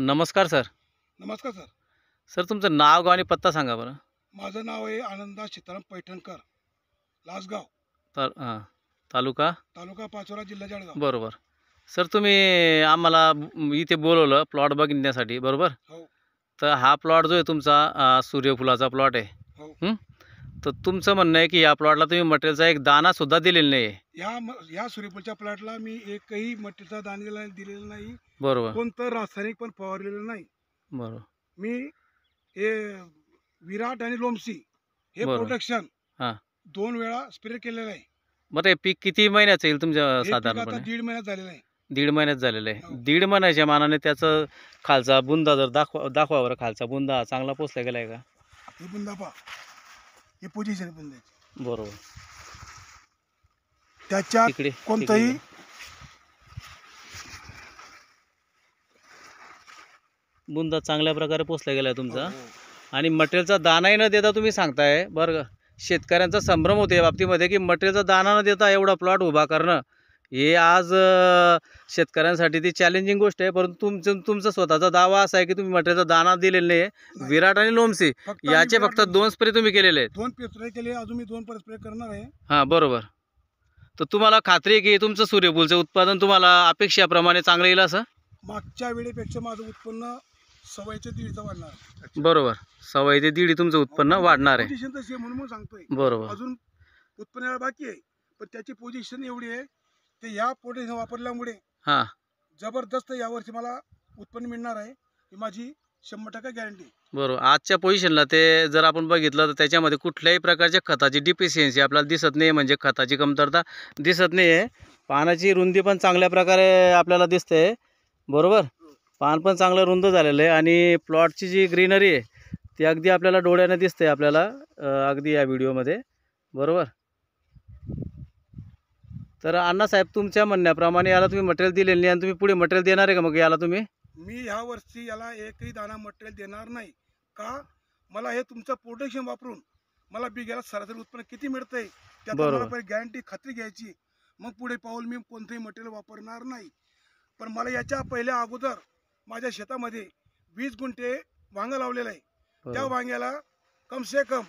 नमस्कार सर नमस्कार sir sir तुमचं नाव गाव आणि पत्ता सांगा बरं माझं नाव आहे आनंदा सीताराम पैठणकर लासगाव तर तालुका तालुका पाचोरा जिल्हा जळगाव बरोबर सर तुम्ही आम्हाला इथे बोलवलं प्लॉट बघण्यासाठी बरोबर हो तर हा प्लॉट जो आहे तुमचा सूर्यफुलाचा प्लॉट आहे हो तर तुमचं म्हणणं आहे की या प्लॉटला तुम्ही मटेरियलचा एक दाना सुद्धा दिलेला नाही या या सूर्यफूलच्या प्लॉटला मी एकही मटेरियलचा दाणेला दिलेला नाही बरोबर कोणतं रासायनिक पण फवारलेलं नाही बरोबर मी हे विराट आणि लोमसी हे प्रोडक्शन हा. दोन वेळा स्प्रे केलेलं आहे मग ते पीक किती महिन्याचं येईल तुमच्या साधारण दीड महिन्यात झालेलं आहे दीड महिन्यात झालेलं आहे हो. दीड महिन्याच्या मानाने त्याचं खालचा बुंदा जर दाखवा दाखवा बरं खालचा बुंदा चांगला पोचला गेलाय का ही पोझिशन पण द्यायची बरोबर त्याच्या बुंदा चांगल्या प्रकारे पोचला गेला तुमचा हो, हो. आणि मटेरियलचा दानाही न देता तुम्ही सांगताय बरं शेतकऱ्यांचा संभ्रम होतो या बाबतीमध्ये की मटेरियलचा दाना न देता एवढा प्लॉट उभा करणं हे आज शेतकऱ्यांसाठी ती चॅलेंजिंग गोष्ट आहे परंतु तुमचं तुमचा स्वतःचा दावा असा आहे की तुम्ही मटेरियलचा दाना दिलेला आहे विराट आणि लोमसे याचे फक्त दोन स्प्रे तुम्ही केलेले आहेत दोन स्प्रे केले अजून मी दोन स्प्रे करणार आहे हां बरोबर तर तुम्हाला खात्री आहे की तुमचं सूर्यफूलचं उत्पादन तुम्हाला अपेक्षाप्रमाणे चांगलं येईल असं मागच्या वेळेपेक्षा माझं उत्पन्न सवय ते वाढणार बरोबर सवय ते दीड तुमचं उत्पन्न वाढणार आहे म्हणून सांगतोय बरोबर अजून उत्पन्न बाकी आहे पण त्याची पोझिशन एवढी आहे ते या पोटेशन वापरल्यामुळे हां जबरदस्त यावर्षी मला उत्पन्न मिळणार आहे ही माझी शंभर टक्के गॅरंटी बरोबर आजच्या पोझिशनला ते जर आपण बघितलं तर त्याच्यामध्ये कुठल्याही प्रकारच्या खताची डिफिशियन्सी आपल्याला दिसत नाही म्हणजे खताची कमतरता दिसत नाही आहे पानाची रुंदी पण चांगल्या प्रकारे आपल्याला दिसते बरोबर पान पण चांगलं रुंद झालेलं आहे आणि प्लॉटची जी ग्रीनरी आहे ती अगदी आपल्याला डोळ्यानं दिसते आपल्याला अगदी या व्हिडिओमध्ये बरोबर तर अण्णासाहेब तुमच्या म्हणण्याप्रमाणे याला तुम्ही मटेरियल दिलेली नाही आणि तुम्ही पुढे मटेरियल देणार आहे का मग याला तुम्ही मी ह्या वर्षी याला एकही दाना मटेरियल देणार नाही का मला हे तुमचं प्रोटेक्शन वापरून मला बी सरासरी उत्पन्न किती मिळतंय बरोबर. गॅरंटी खात्री घ्यायची मग पुढे पाऊल मी कोणतंही मटेरियल वापरणार नाही पण मला याच्या पहिल्या अगोदर माझ्या शेतामध्ये वीस गुंठे वांगं लावलेलं आहे त्या वांग्याला कम से कम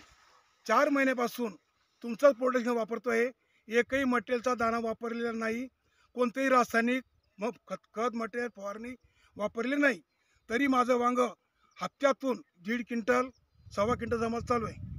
चार महिन्यापासून तुमचंच प्रोटेक्शन वापरतोय एकही मटेरियलचा दाणा वापरलेला नाही कोणतेही रासायनिक मग खत खत मटेरियल फवारणी वापरली नाही तरी माझं वांग हप्त्यातून दीड क्विंटल सव्वा क्विंटल जमा चालू आहे